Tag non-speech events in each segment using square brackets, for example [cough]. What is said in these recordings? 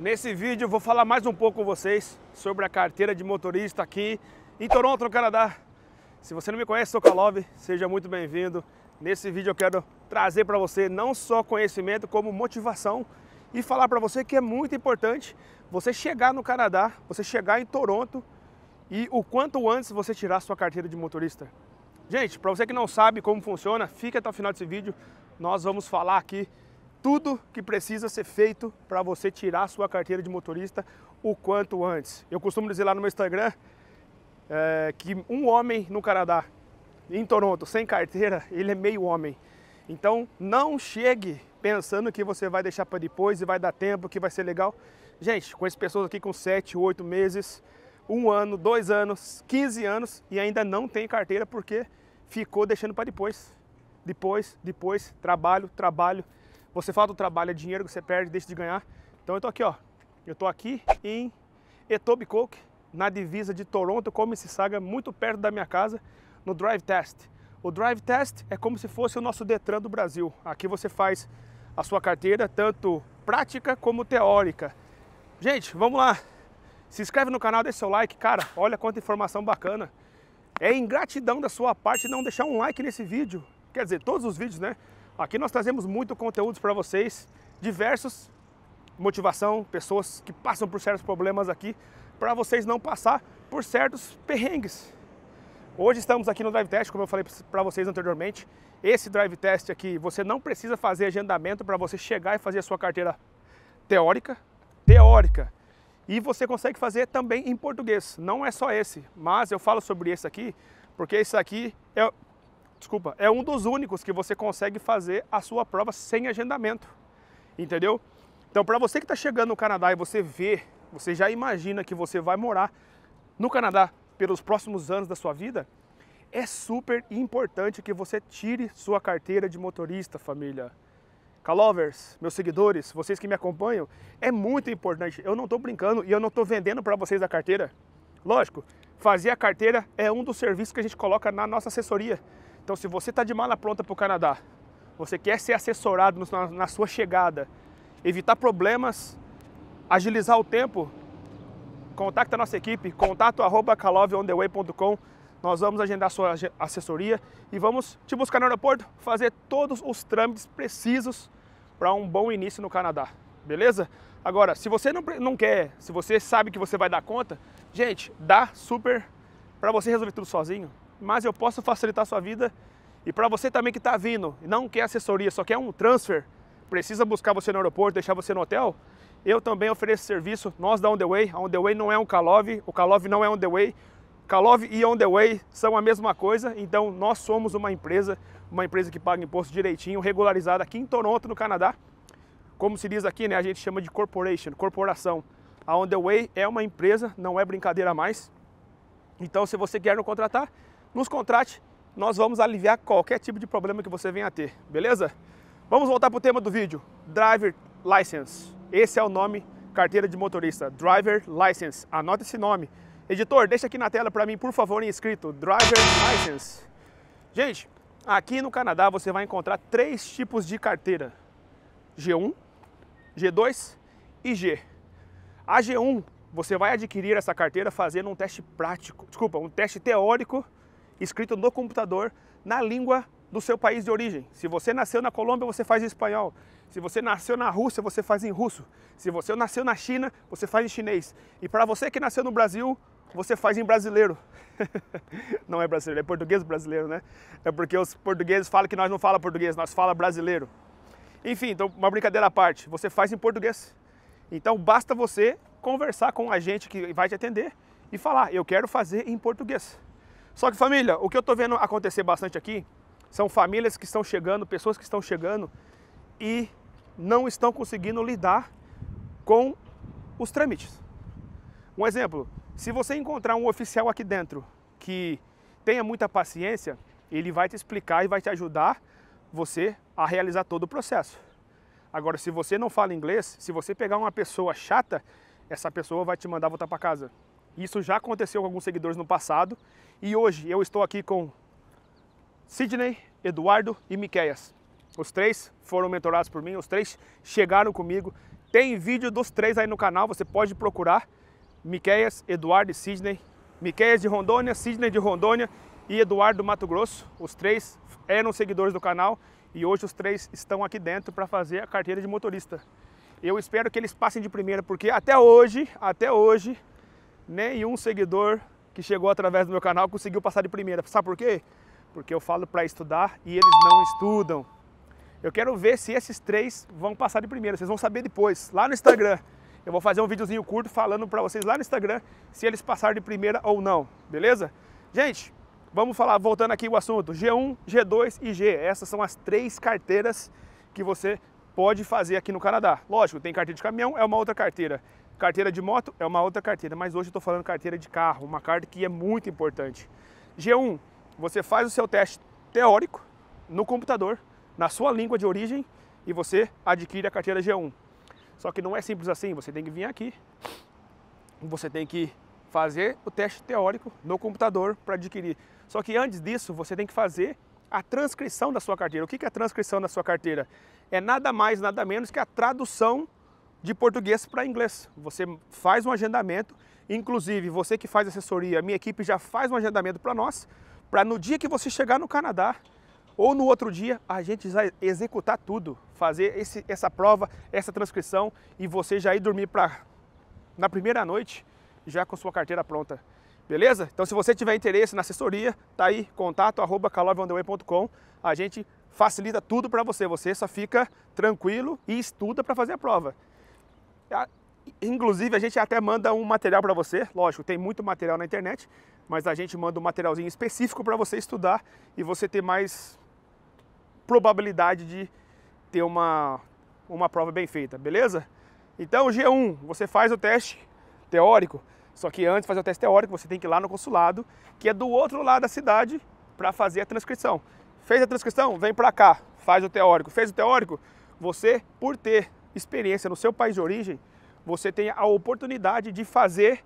Nesse vídeo eu vou falar mais um pouco com vocês sobre a carteira de motorista aqui em Toronto, no Canadá. Se você não me conhece, sou Kalov, seja muito bem-vindo. Nesse vídeo eu quero trazer para você não só conhecimento, como motivação e falar para você que é muito importante você chegar no Canadá, você chegar em Toronto e o quanto antes você tirar sua carteira de motorista. Gente, para você que não sabe como funciona, fica até o final desse vídeo. Nós vamos falar aqui tudo que precisa ser feito para você tirar sua carteira de motorista o quanto antes. Eu costumo dizer lá no meu Instagram é, que um homem no Canadá, em Toronto, sem carteira, ele é meio homem. Então não chegue pensando que você vai deixar para depois e vai dar tempo, que vai ser legal. Gente, com essas pessoas aqui com 7, 8 meses, um ano, dois anos, 15 anos e ainda não tem carteira porque ficou deixando para depois. Depois, depois, trabalho, trabalho, você fala do trabalho, é dinheiro que você perde, deixa de ganhar. Então eu tô aqui, ó. Eu tô aqui em Etobicoke, na divisa de Toronto com Mississauga, muito perto da minha casa, no Drive Test. O Drive Test é como se fosse o nosso Detran do Brasil. Aqui você faz a sua carteira, tanto prática como teórica. Gente, vamos lá. Se inscreve no canal, deixa seu like. Cara, olha quanta informação bacana. É ingratidão da sua parte não deixar um like nesse vídeo. Quer dizer, todos os vídeos, né? Aqui nós trazemos muito conteúdos para vocês, diversos, motivação, pessoas que passam por certos problemas aqui, para vocês não passar por certos perrengues. Hoje estamos aqui no Drive Test, como eu falei para vocês anteriormente. Esse Drive Test aqui, você não precisa fazer agendamento para você chegar e fazer a sua carteira teórica, teórica. E você consegue fazer também em português. Não é só esse, mas eu falo sobre esse aqui, porque esse aqui é desculpa, é um dos únicos que você consegue fazer a sua prova sem agendamento. Entendeu? Então, para você que está chegando no Canadá e você vê, você já imagina que você vai morar no Canadá pelos próximos anos da sua vida, é super importante que você tire sua carteira de motorista, família. Calovers, meus seguidores, vocês que me acompanham, é muito importante. Eu não estou brincando e eu não estou vendendo para vocês a carteira. Lógico, fazer a carteira é um dos serviços que a gente coloca na nossa assessoria. Então, se você está de mala pronta para o Canadá, você quer ser assessorado na sua chegada, evitar problemas, agilizar o tempo, contacta a nossa equipe, contato arroba Nós vamos agendar sua assessoria e vamos te buscar no aeroporto, fazer todos os trâmites precisos para um bom início no Canadá, beleza? Agora, se você não, não quer, se você sabe que você vai dar conta, gente, dá super para você resolver tudo sozinho mas eu posso facilitar a sua vida. E para você também que está vindo e não quer assessoria, só quer um transfer, precisa buscar você no aeroporto, deixar você no hotel, eu também ofereço serviço, nós da On The Way. A On The Way não é um Calove, o Calove não é On The Way. Calove e On The Way são a mesma coisa, então nós somos uma empresa, uma empresa que paga imposto direitinho, regularizada aqui em Toronto, no Canadá. Como se diz aqui, né, a gente chama de corporation, corporação. A On The Way é uma empresa, não é brincadeira mais. Então, se você quer não contratar, nos contrate, nós vamos aliviar qualquer tipo de problema que você venha a ter, beleza? Vamos voltar para o tema do vídeo, Driver License. Esse é o nome, carteira de motorista, Driver License. Anota esse nome. Editor, deixa aqui na tela para mim, por favor, em escrito, Driver License. Gente, aqui no Canadá você vai encontrar três tipos de carteira, G1, G2 e G. A G1, você vai adquirir essa carteira fazendo um teste prático, desculpa, um teste teórico escrito no computador na língua do seu país de origem. Se você nasceu na Colômbia, você faz em espanhol. Se você nasceu na Rússia, você faz em russo. Se você nasceu na China, você faz em chinês. E para você que nasceu no Brasil, você faz em brasileiro. [laughs] não é brasileiro, é português brasileiro, né? É porque os portugueses falam que nós não falamos português, nós falamos brasileiro. Enfim, então, uma brincadeira à parte, você faz em português. Então, basta você conversar com a gente que vai te atender e falar: eu quero fazer em português. Só que família, o que eu estou vendo acontecer bastante aqui são famílias que estão chegando, pessoas que estão chegando e não estão conseguindo lidar com os trâmites. Um exemplo, se você encontrar um oficial aqui dentro que tenha muita paciência, ele vai te explicar e vai te ajudar você a realizar todo o processo. Agora, se você não fala inglês, se você pegar uma pessoa chata, essa pessoa vai te mandar voltar para casa. Isso já aconteceu com alguns seguidores no passado. E hoje eu estou aqui com Sidney, Eduardo e Miqueias. Os três foram mentorados por mim, os três chegaram comigo. Tem vídeo dos três aí no canal, você pode procurar. Miqueias, Eduardo e Sidney. Miqueias de Rondônia, Sidney de Rondônia e Eduardo do Mato Grosso. Os três eram seguidores do canal e hoje os três estão aqui dentro para fazer a carteira de motorista. Eu espero que eles passem de primeira, porque até hoje, até hoje, nenhum seguidor que chegou através do meu canal conseguiu passar de primeira. Sabe por quê? Porque eu falo para estudar e eles não estudam. Eu quero ver se esses três vão passar de primeira. Vocês vão saber depois, lá no Instagram. Eu vou fazer um videozinho curto falando para vocês lá no Instagram se eles passaram de primeira ou não, beleza? Gente, vamos falar, voltando aqui o assunto, G1, G2 e G. Essas são as três carteiras que você pode fazer aqui no Canadá. Lógico, tem carteira de caminhão, é uma outra carteira. Carteira de moto é uma outra carteira, mas hoje eu estou falando carteira de carro, uma carta que é muito importante. G1, você faz o seu teste teórico no computador, na sua língua de origem, e você adquire a carteira G1. Só que não é simples assim, você tem que vir aqui, você tem que fazer o teste teórico no computador para adquirir. Só que antes disso, você tem que fazer a transcrição da sua carteira. O que é a transcrição da sua carteira? É nada mais, nada menos que a tradução de português para inglês. Você faz um agendamento, inclusive você que faz assessoria, minha equipe já faz um agendamento para nós, para no dia que você chegar no Canadá ou no outro dia a gente já executar tudo, fazer esse, essa prova, essa transcrição e você já ir dormir para na primeira noite já com sua carteira pronta. Beleza? Então se você tiver interesse na assessoria, tá aí contato arroba A gente facilita tudo para você, você só fica tranquilo e estuda para fazer a prova. Inclusive, a gente até manda um material para você. Lógico, tem muito material na internet, mas a gente manda um materialzinho específico para você estudar e você ter mais probabilidade de ter uma, uma prova bem feita, beleza? Então, G1, você faz o teste teórico, só que antes de fazer o teste teórico, você tem que ir lá no consulado, que é do outro lado da cidade, para fazer a transcrição. Fez a transcrição? Vem para cá, faz o teórico. Fez o teórico? Você, por ter experiência, no seu país de origem, você tem a oportunidade de fazer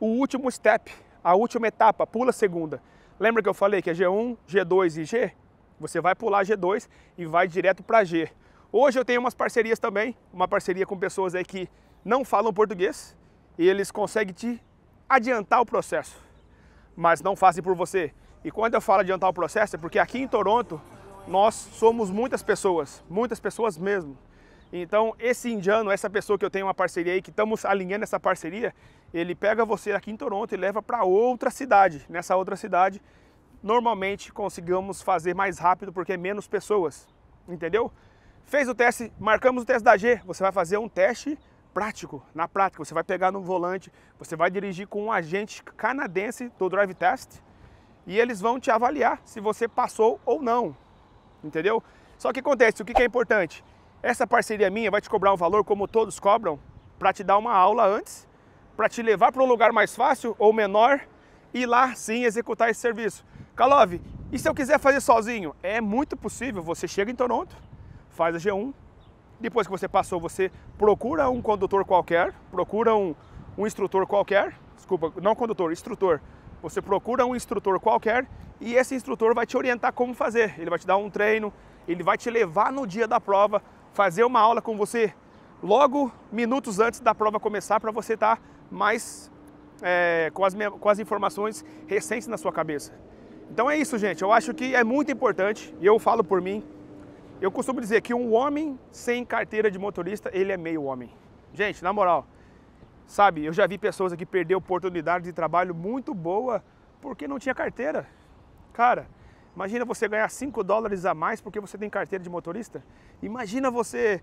o último step, a última etapa, pula a segunda. Lembra que eu falei que é G1, G2 e G? Você vai pular G2 e vai direto para G. Hoje eu tenho umas parcerias também, uma parceria com pessoas aí que não falam português e eles conseguem te adiantar o processo, mas não fazem por você. E quando eu falo adiantar o processo é porque aqui em Toronto nós somos muitas pessoas, muitas pessoas mesmo. Então, esse indiano, essa pessoa que eu tenho uma parceria aí, que estamos alinhando essa parceria, ele pega você aqui em Toronto e leva para outra cidade. Nessa outra cidade, normalmente conseguimos fazer mais rápido porque é menos pessoas, entendeu? Fez o teste, marcamos o teste da G, você vai fazer um teste prático, na prática, você vai pegar no volante, você vai dirigir com um agente canadense do Drive Test e eles vão te avaliar se você passou ou não, entendeu? Só que acontece, o que é importante? Essa parceria minha vai te cobrar um valor como todos cobram para te dar uma aula antes, para te levar para um lugar mais fácil ou menor e lá sim executar esse serviço. Kalov, e se eu quiser fazer sozinho? É muito possível, você chega em Toronto, faz a G1, depois que você passou, você procura um condutor qualquer, procura um, um instrutor qualquer, desculpa, não condutor, instrutor. Você procura um instrutor qualquer e esse instrutor vai te orientar como fazer. Ele vai te dar um treino, ele vai te levar no dia da prova fazer uma aula com você logo minutos antes da prova começar para você estar tá mais é, com, as, com as informações recentes na sua cabeça. Então é isso, gente. Eu acho que é muito importante, e eu falo por mim, eu costumo dizer que um homem sem carteira de motorista, ele é meio homem. Gente, na moral, sabe, eu já vi pessoas aqui perder oportunidade de trabalho muito boa porque não tinha carteira. Cara, Imagina você ganhar 5 dólares a mais porque você tem carteira de motorista? Imagina você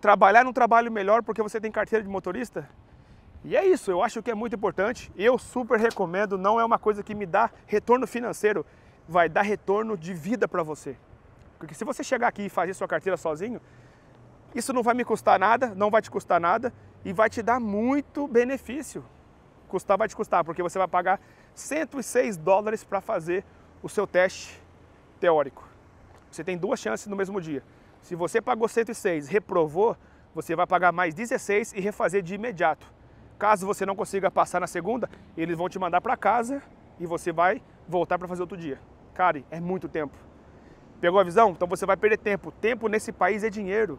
trabalhar num trabalho melhor porque você tem carteira de motorista? E é isso, eu acho que é muito importante. Eu super recomendo, não é uma coisa que me dá retorno financeiro, vai dar retorno de vida para você. Porque se você chegar aqui e fazer sua carteira sozinho, isso não vai me custar nada, não vai te custar nada e vai te dar muito benefício. Custar vai te custar, porque você vai pagar 106 dólares para fazer o seu teste teórico. Você tem duas chances no mesmo dia. Se você pagou 106, reprovou, você vai pagar mais 16 e refazer de imediato. Caso você não consiga passar na segunda, eles vão te mandar para casa e você vai voltar para fazer outro dia. Cara, é muito tempo. Pegou a visão? Então você vai perder tempo. Tempo nesse país é dinheiro.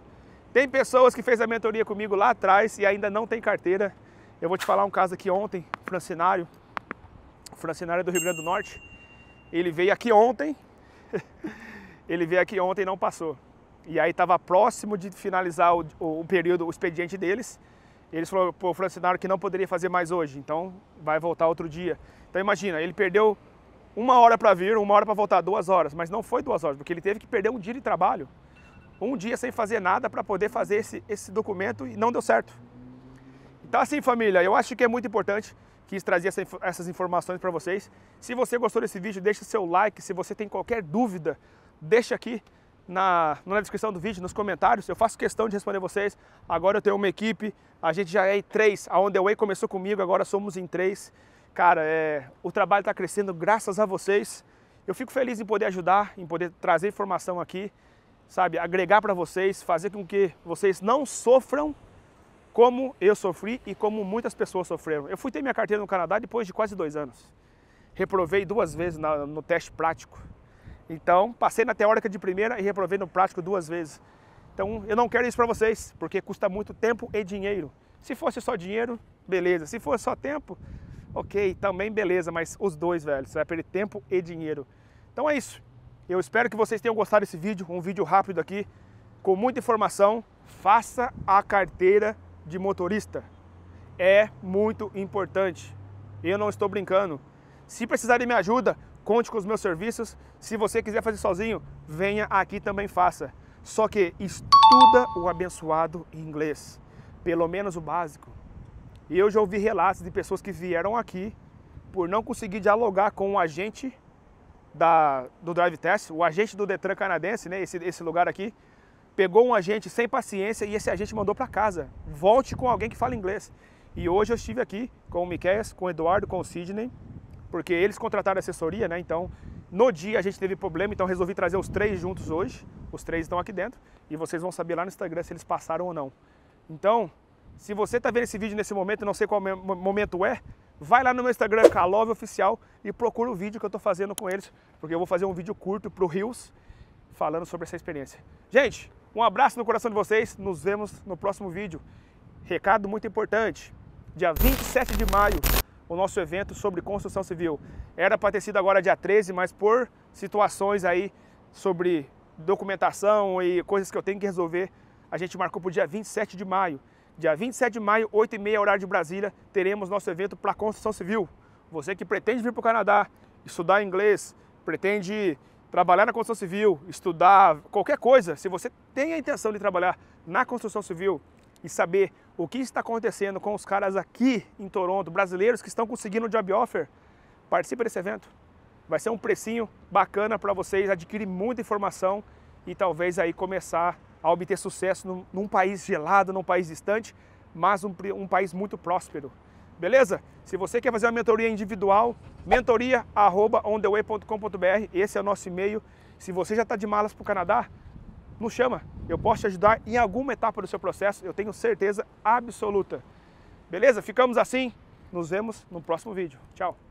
Tem pessoas que fez a mentoria comigo lá atrás e ainda não tem carteira. Eu vou te falar um caso aqui ontem, Francinário, Francinário é do Rio Grande do Norte. Ele veio aqui ontem, [laughs] ele veio aqui ontem e não passou. E aí estava próximo de finalizar o, o, o, período, o expediente deles. Eles falaram para o Francinaro que não poderia fazer mais hoje, então vai voltar outro dia. Então imagina, ele perdeu uma hora para vir, uma hora para voltar, duas horas, mas não foi duas horas, porque ele teve que perder um dia de trabalho, um dia sem fazer nada para poder fazer esse, esse documento e não deu certo. Então assim família, eu acho que é muito importante quis trazer essa, essas informações para vocês. Se você gostou desse vídeo, deixa seu like. Se você tem qualquer dúvida, deixa aqui na, na descrição do vídeo, nos comentários. Eu faço questão de responder vocês. Agora eu tenho uma equipe, a gente já é em três. A On The Way começou comigo, agora somos em três. Cara, é, o trabalho está crescendo graças a vocês. Eu fico feliz em poder ajudar, em poder trazer informação aqui, sabe? Agregar para vocês, fazer com que vocês não sofram como eu sofri e como muitas pessoas sofreram. Eu fui ter minha carteira no Canadá depois de quase dois anos. Reprovei duas vezes na, no teste prático. Então, passei na teórica de primeira e reprovei no prático duas vezes. Então, eu não quero isso para vocês, porque custa muito tempo e dinheiro. Se fosse só dinheiro, beleza. Se fosse só tempo, ok, também beleza, mas os dois, velho, você vai perder tempo e dinheiro. Então é isso. Eu espero que vocês tenham gostado desse vídeo, um vídeo rápido aqui, com muita informação. Faça a carteira de motorista é muito importante. Eu não estou brincando. Se precisar de minha ajuda, conte com os meus serviços. Se você quiser fazer sozinho, venha aqui também faça. Só que estuda o abençoado inglês, pelo menos o básico. E eu já ouvi relatos de pessoas que vieram aqui por não conseguir dialogar com o agente da, do drive test, o agente do Detran canadense, né, esse, esse lugar aqui, pegou um agente sem paciência e esse agente mandou para casa. Volte com alguém que fala inglês. E hoje eu estive aqui com o Miquel, com o Eduardo, com o Sidney, porque eles contrataram assessoria, né? Então, no dia a gente teve problema, então resolvi trazer os três juntos hoje. Os três estão aqui dentro e vocês vão saber lá no Instagram se eles passaram ou não. Então, se você está vendo esse vídeo nesse momento, não sei qual momento é, vai lá no meu Instagram, Calove Oficial, e procura o vídeo que eu estou fazendo com eles, porque eu vou fazer um vídeo curto para o Rios falando sobre essa experiência. Gente, um abraço no coração de vocês, nos vemos no próximo vídeo. Recado muito importante, dia 27 de maio, o nosso evento sobre construção civil. Era para ter sido agora dia 13, mas por situações aí sobre documentação e coisas que eu tenho que resolver, a gente marcou para o dia 27 de maio. Dia 27 de maio, 8h30, horário de Brasília, teremos nosso evento para construção civil. Você que pretende vir para o Canadá, estudar inglês, pretende trabalhar na construção civil, estudar qualquer coisa, se você tem a intenção de trabalhar na construção civil e saber o que está acontecendo com os caras aqui em Toronto, brasileiros que estão conseguindo job offer, participe desse evento. Vai ser um precinho bacana para vocês adquirir muita informação e talvez aí começar a obter sucesso num, num país gelado, num país distante, mas um, um país muito próspero beleza? Se você quer fazer uma mentoria individual, mentoria.ondeway.com.br, esse é o nosso e-mail. Se você já está de malas para o Canadá, nos chama. Eu posso te ajudar em alguma etapa do seu processo, eu tenho certeza absoluta. Beleza? Ficamos assim. Nos vemos no próximo vídeo. Tchau!